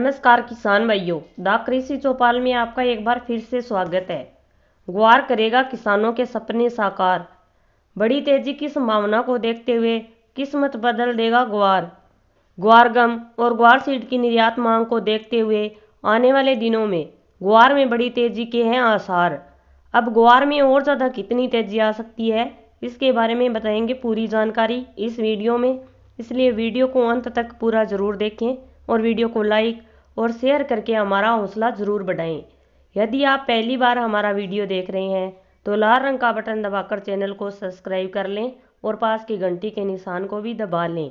नमस्कार किसान भाइयों द कृषि चौपाल में आपका एक बार फिर से स्वागत है ग्वार करेगा किसानों के सपने साकार बड़ी तेजी की संभावना को देखते हुए किस्मत बदल देगा ग्वार ग्वार गम और ग्वार सीड की निर्यात मांग को देखते हुए आने वाले दिनों में ग्वार में बड़ी तेजी के हैं आसार अब ग्वार में और ज़्यादा कितनी तेजी आ सकती है इसके बारे में बताएंगे पूरी जानकारी इस वीडियो में इसलिए वीडियो को अंत तक पूरा ज़रूर देखें और वीडियो को लाइक और शेयर करके हमारा हौसला ज़रूर बढ़ाएं यदि आप पहली बार हमारा वीडियो देख रहे हैं तो लाल रंग का बटन दबाकर चैनल को सब्सक्राइब कर लें और पास की घंटी के निशान को भी दबा लें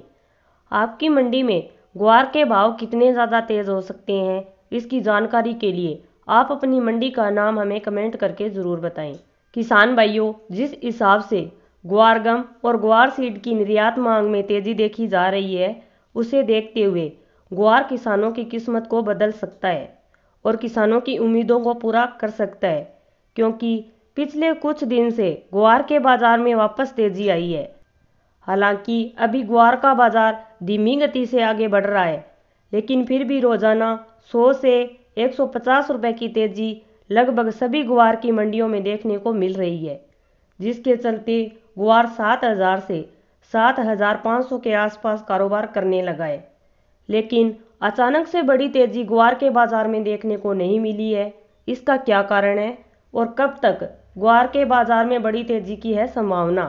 आपकी मंडी में ग्वार के भाव कितने ज़्यादा तेज़ हो सकते हैं इसकी जानकारी के लिए आप अपनी मंडी का नाम हमें कमेंट करके ज़रूर बताएं किसान भाइयों जिस हिसाब से ग्वार गम और ग्वार सीड की निर्यात मांग में तेज़ी देखी जा रही है उसे देखते हुए ग्वार किसानों की किस्मत को बदल सकता है और किसानों की उम्मीदों को पूरा कर सकता है क्योंकि पिछले कुछ दिन से ग्वार के बाजार में वापस तेजी आई है हालांकि अभी ग्वार का बाजार धीमी गति से आगे बढ़ रहा है लेकिन फिर भी रोजाना 100 से 150 रुपए की तेजी लगभग सभी ग्वार की मंडियों में देखने को मिल रही है जिसके चलते ग्वार 7000 से 7500 के आसपास कारोबार करने लगा है लेकिन अचानक से बड़ी तेजी ग्वार के बाजार में देखने को नहीं मिली है इसका क्या कारण है और कब तक ग्वार के बाजार में बड़ी तेजी की है संभावना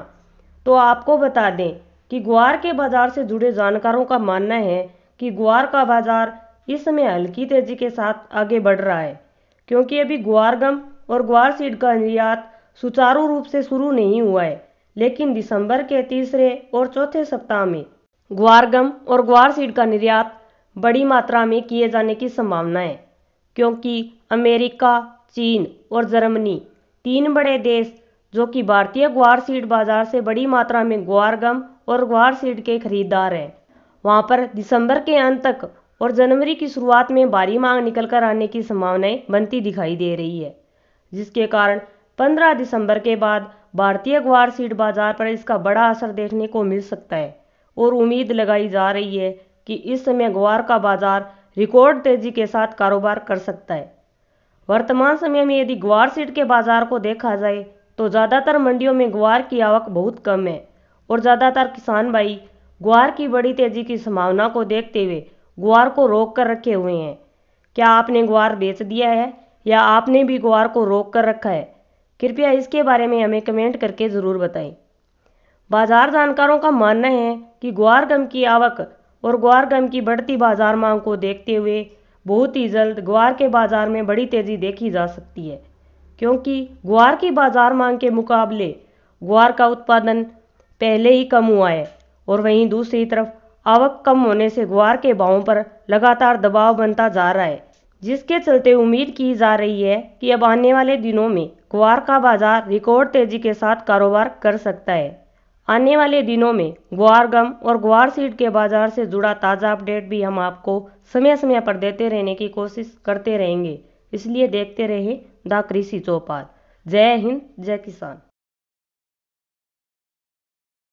तो आपको बता दें कि ग्वार के बाजार से जुड़े जानकारों का मानना है कि ग्वार का बाजार इस समय हल्की तेजी के साथ आगे बढ़ रहा है क्योंकि अभी ग्वार गम और ग्वार सीड का निर्यात सुचारू रूप से शुरू नहीं हुआ है लेकिन दिसंबर के तीसरे और चौथे सप्ताह में ग्वार गम और ग्वार सीड का निर्यात बड़ी मात्रा में किए जाने की संभावना है क्योंकि अमेरिका चीन और जर्मनी तीन बड़े देश जो कि भारतीय ग्वार सीड बाजार से बड़ी मात्रा में ग्वार गम और ग्वार सीड के खरीदार हैं वहाँ पर दिसंबर के अंत तक और जनवरी की शुरुआत में भारी मांग निकल कर आने की संभावनाएं बनती दिखाई दे रही है जिसके कारण 15 दिसंबर के बाद भारतीय ग्वार सीड बाजार पर इसका बड़ा असर देखने को मिल सकता है और उम्मीद लगाई जा रही है कि इस समय ग्वार का बाजार रिकॉर्ड तेजी के साथ कारोबार कर सकता है वर्तमान समय में यदि ग्वार सीड के बाजार को देखा जाए तो ज़्यादातर मंडियों में ग्वार की आवक बहुत कम है और ज़्यादातर किसान भाई ग्वार की बड़ी तेजी की संभावना को देखते हुए ग्वार को रोक कर रखे हुए हैं क्या आपने ग्वार बेच दिया है या आपने भी ग्वार को रोक कर रखा है कृपया इसके बारे में हमें कमेंट करके ज़रूर बताएं बाजार जानकारों का मानना है कि ग्वार गम की आवक और ग्वार गम की बढ़ती बाजार मांग को देखते हुए बहुत ही जल्द ग्वार के बाजार में बड़ी तेज़ी देखी जा सकती है क्योंकि ग्वार की बाजार मांग के मुकाबले ग्वार का उत्पादन पहले ही कम हुआ है और वहीं दूसरी तरफ आवक कम होने से ग्वार के भावों पर लगातार दबाव बनता जा रहा है जिसके चलते उम्मीद की जा रही है कि अब आने वाले दिनों में ग्वार का बाजार रिकॉर्ड तेजी के साथ कारोबार कर सकता है आने वाले दिनों में ग्वार गम और ग्वार सीड के बाजार से जुड़ा ताज़ा अपडेट भी हम आपको समय समय पर देते रहने की कोशिश करते रहेंगे इसलिए देखते रहे द कृषि चौपाल जय हिंद जय किसान